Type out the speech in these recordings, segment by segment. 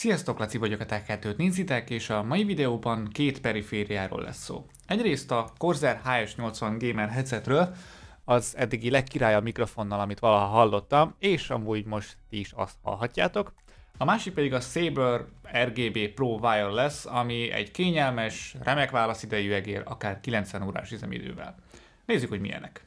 Sziasztok, Laci vagyok a Tech nézitek, és a mai videóban két perifériáról lesz szó. Egyrészt a Corsair HS80 Gamer headsetről, az eddigi legkirályabb mikrofonnal, amit valaha hallottam, és amúgy most ti is azt hallhatjátok. A másik pedig a Saber RGB Pro Wireless, ami egy kényelmes, remek válaszidejű egér, akár 90 órás üzemidővel. Nézzük, hogy milyenek.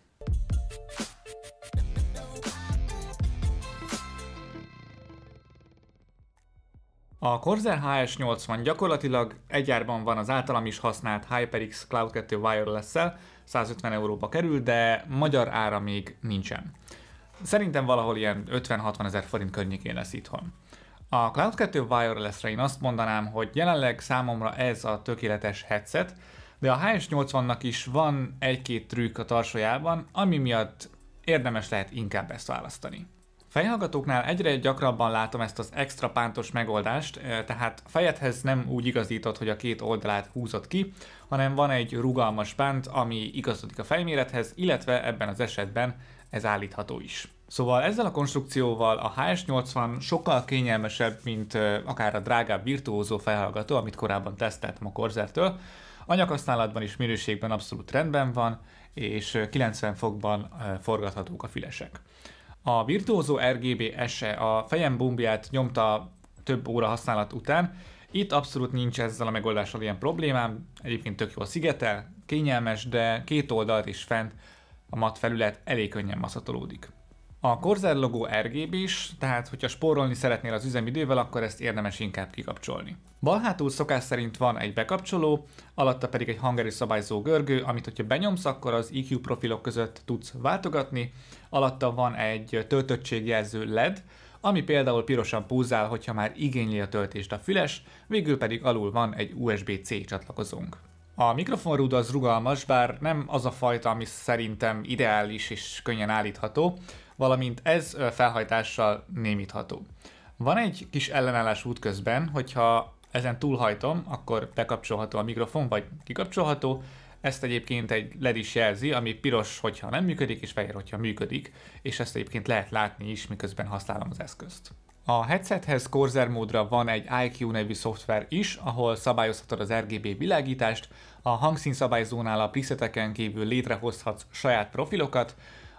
A Corsair HS80 gyakorlatilag árban van az általam is használt HyperX Cloud 2 wireless-szel, 150 euróba kerül, de magyar ára még nincsen. Szerintem valahol ilyen 50-60 ezer forint környékén lesz itthon. A Cloud 2 wireless-re én azt mondanám, hogy jelenleg számomra ez a tökéletes headset, de a HS80-nak is van egy-két trükk a tarsójában, ami miatt érdemes lehet inkább ezt választani. Fejhallgatóknál egyre gyakrabban látom ezt az extra pántos megoldást, eh, tehát fejedhez nem úgy igazítod, hogy a két oldalát húzod ki, hanem van egy rugalmas pánt, ami igazodik a fejmérethez, illetve ebben az esetben ez állítható is. Szóval ezzel a konstrukcióval a HS80 sokkal kényelmesebb, mint eh, akár a drágább virtuózó fejhallgató, amit korábban teszteltem a Corzertől. Anyakasználatban is minőségben abszolút rendben van, és 90 eh, fokban forgathatók a fülesek. A Virtuoso RGB SE a fejem bumbját nyomta több óra használat után. Itt abszolút nincs ezzel a megoldással ilyen problémám, egyébként tök jó a szigetel, kényelmes, de két oldalt is fent a mat felület elég könnyen maszatolódik. A Corsair logó RGB is, tehát hogyha spórolni szeretnél az üzemidővel, akkor ezt érdemes inkább kikapcsolni. Bal hátul szokás szerint van egy bekapcsoló, alatta pedig egy hangerő szabályzó görgő, amit hogyha benyomsz, akkor az EQ profilok között tudsz váltogatni, alatta van egy töltöttségjelző LED, ami például pirosan púzál, hogyha már igényli a töltést a füles, végül pedig alul van egy USB-C csatlakozónk. A mikrofonrúd az rugalmas, bár nem az a fajta, ami szerintem ideális és könnyen állítható, valamint ez felhajtással némítható. Van egy kis ellenállás útközben, hogyha ezen túlhajtom, akkor bekapcsolható a mikrofon, vagy kikapcsolható, ezt egyébként egy LED is jelzi, ami piros, hogyha nem működik, és fehér, hogyha működik, és ezt egyébként lehet látni is, miközben használom az eszközt. A headsethez Corsair módra van egy IQ nevű szoftver is, ahol szabályozhatod az RGB világítást, a hangszín szabályzónál a preseteken kívül létrehozhatsz saját profilokat,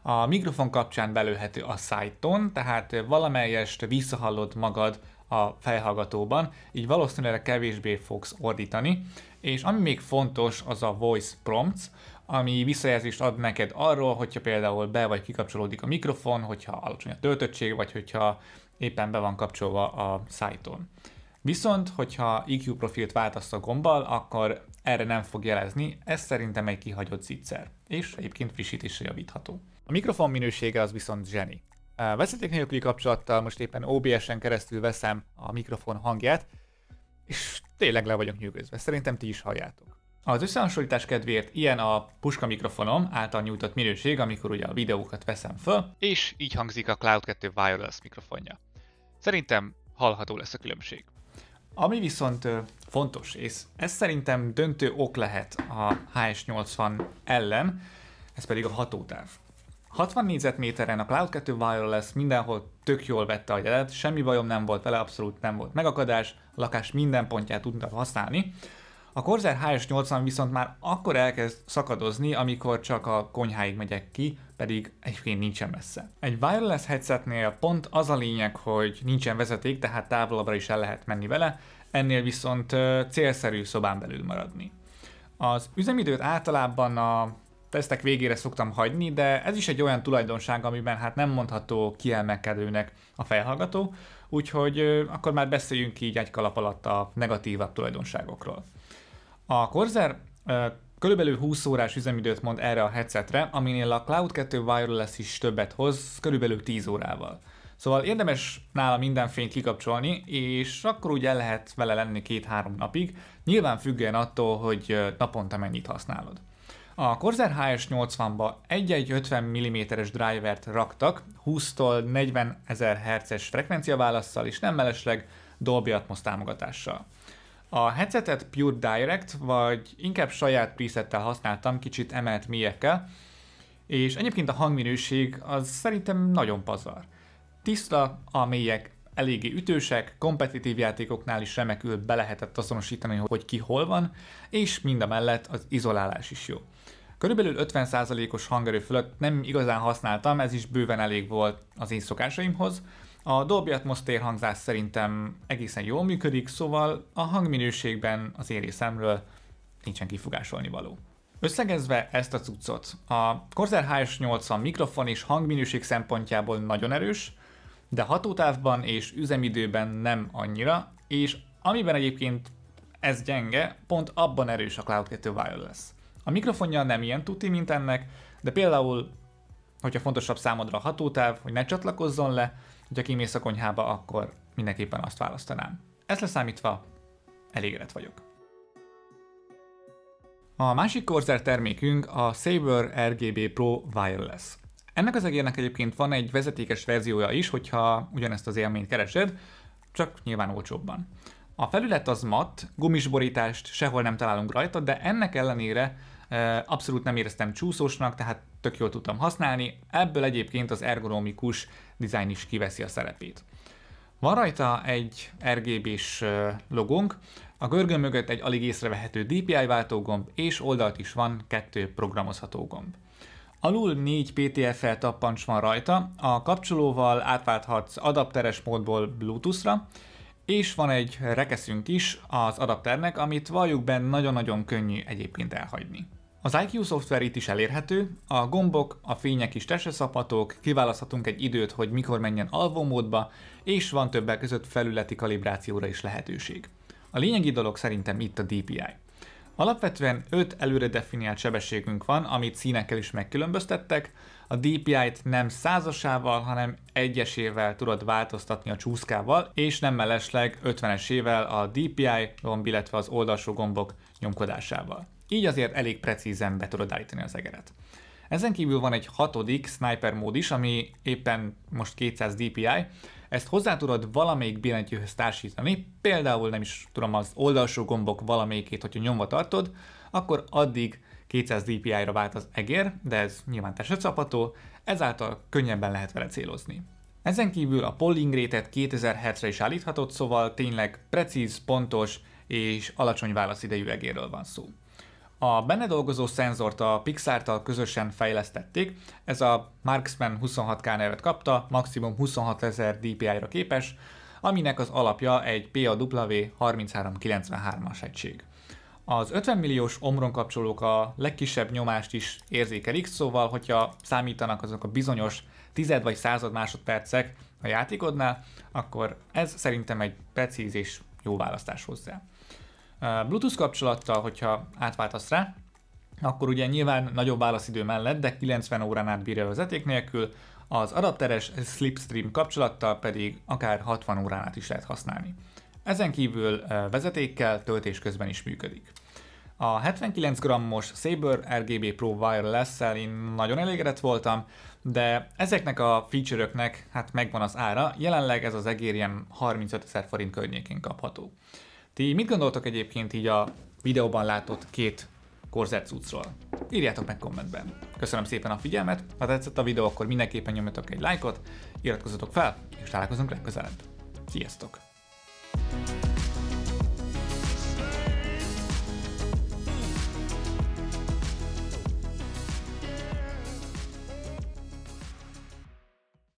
a mikrofon kapcsán belőhető a szájton, tehát valamelyest visszahallod magad a felhallgatóban, így valószínűleg kevésbé fogsz ordítani, és ami még fontos, az a voice prompts, ami visszajelzést ad neked arról, hogyha például be vagy kikapcsolódik a mikrofon, hogyha alacsony a töltöttség, vagy hogyha éppen be van kapcsolva a szájton. Viszont, hogyha IQ profilt váltasz a gombbal, akkor erre nem fog jelezni, ez szerintem egy kihagyott zicser, és egyébként frissítésre javítható. A mikrofon minősége az viszont zseni. Veszeték nélküli kapcsolattal most éppen OBS-en keresztül veszem a mikrofon hangját, és tényleg le vagyok nyűgözve, szerintem ti is halljátok. Az összehasonlítás kedvéért ilyen a puska mikrofonom által nyújtott minőség, amikor ugye a videókat veszem föl. És így hangzik a Cloud 2 Wireless mikrofonja. Szerintem hallható lesz a különbség. Ami viszont fontos, és ez szerintem döntő ok lehet a HS80 ellen, ez pedig a hatótáv. 60 négyzetméteren a Cloud 2 Wireless mindenhol tök jól vette a jelet, semmi bajom nem volt vele, abszolút nem volt megakadás, a lakás minden pontját tudta használni, a Corsair HS80 viszont már akkor elkezd szakadozni, amikor csak a konyháig megyek ki, pedig egyébként nincsen messze. Egy wireless headsetnél pont az a lényeg, hogy nincsen vezeték, tehát távolabbra is el lehet menni vele, ennél viszont célszerű szobán belül maradni. Az üzemidőt általában a tesztek végére szoktam hagyni, de ez is egy olyan tulajdonság, amiben hát nem mondható kiemelkedőnek a felhallgató, úgyhogy akkor már beszéljünk így egy kalap alatt a negatívabb tulajdonságokról. A Corsair körülbelül 20 órás üzemidőt mond erre a headsetre, aminél a Cloud 2 Wireless is többet hoz, körülbelül 10 órával. Szóval érdemes nála minden fényt kikapcsolni, és akkor úgy el lehet vele lenni két-három napig, nyilván függően attól, hogy naponta mennyit használod. A Corsair HS80-ba egy-egy 50 mm-es drivert raktak, 20-tól 40 ezer Hz-es frekvenciaválasszal és nem mellesleg Dolby Atmos támogatással. A headsetet Pure Direct, vagy inkább saját presettel használtam, kicsit emelt mélyekkel, és egyébként a hangminőség az szerintem nagyon pazar. Tiszta, a mélyek eléggé ütősek, kompetitív játékoknál is remekül be lehetett azonosítani, hogy ki hol van, és mind a mellett az izolálás is jó. Körülbelül 50%-os hangerő fölött nem igazán használtam, ez is bőven elég volt az én szokásaimhoz, a Dolby Atmos térhangzás szerintem egészen jól működik, szóval a hangminőségben az érészemről nincsen kifogásolni való. Összegezve ezt a cuccot, a Corsair HS80 mikrofon és hangminőség szempontjából nagyon erős, de hatótávban és üzemidőben nem annyira, és amiben egyébként ez gyenge, pont abban erős a Cloud 2 Wireless. A mikrofonja nem ilyen tuti, mint ennek, de például, hogyha fontosabb számodra a hatótáv, hogy ne csatlakozzon le, hogyha kimész a konyhába, akkor mindenképpen azt választanám. Ezt leszámítva, elégedett vagyok. A másik Corsair termékünk a Saber RGB Pro Wireless. Ennek az egérnek egyébként van egy vezetékes verziója is, hogyha ugyanezt az élményt keresed, csak nyilván olcsóbban. A felület az mat, gumisborítást sehol nem találunk rajta, de ennek ellenére e, abszolút nem éreztem csúszósnak, tehát tök jól tudtam használni, ebből egyébként az ergonomikus dizájn is kiveszi a szerepét. Van rajta egy RGB-s logónk, a görgön mögött egy alig észrevehető DPI váltógomb, és oldalt is van kettő programozható gomb. Alul négy PTFL tappancs van rajta, a kapcsolóval átválthatsz adapteres módból Bluetooth-ra, és van egy rekeszünk is az adapternek, amit valljuk benne nagyon-nagyon könnyű egyébként elhagyni. Az IQ szoftver itt is elérhető, a gombok, a fények is testre szabhatók, kiválaszthatunk egy időt, hogy mikor menjen alvómódba, és van többek között felületi kalibrációra is lehetőség. A lényegi dolog szerintem itt a DPI. Alapvetően 5 előre definiált sebességünk van, amit színekkel is megkülönböztettek. A DPI-t nem százasával, hanem egyesével tudod változtatni a csúszkával, és nem mellesleg 50-esével a DPI gomb, illetve az oldalsó gombok nyomkodásával így azért elég precízen be tudod állítani az egeret. Ezen kívül van egy hatodik sniper mód is, ami éppen most 200 DPI, ezt hozzá tudod valamelyik billentyűhöz társítani, például nem is tudom az oldalsó gombok valamelyikét, hogyha nyomva tartod, akkor addig 200 DPI-ra vált az egér, de ez nyilván testre csapható, ezáltal könnyebben lehet vele célozni. Ezen kívül a polling rétet 2000 Hz-re is állíthatod, szóval tényleg precíz, pontos és alacsony válaszidejű egérről van szó. A benne dolgozó szenzort a Pixar-tal közösen fejlesztették, ez a Marksman 26K nevet kapta, maximum 26 ezer DPI-ra képes, aminek az alapja egy PAW3393-as egység. Az 50 milliós omron kapcsolók a legkisebb nyomást is érzékelik, szóval, hogyha számítanak azok a bizonyos tized vagy század másodpercek a játékodnál, akkor ez szerintem egy precíz és jó választás hozzá. Bluetooth kapcsolattal, hogyha átváltasz rá, akkor ugye nyilván nagyobb válaszidő mellett, de 90 órán át bírja vezeték nélkül, az adapteres slipstream kapcsolattal pedig akár 60 órán át is lehet használni. Ezen kívül vezetékkel töltés közben is működik. A 79 g-os Sabre RGB Pro Wireless-szel én nagyon elégedett voltam, de ezeknek a feature-öknek hát megvan az ára, jelenleg ez az egér ilyen 35 ezer forint környékén kapható. Ti mit gondoltok egyébként így a videóban látott két korzett cuccról? Írjátok meg kommentben. Köszönöm szépen a figyelmet, ha tetszett a videó, akkor mindenképpen nyomjatok egy lájkot, iratkozzatok fel, és találkozunk legközelebb. Sziasztok! thank you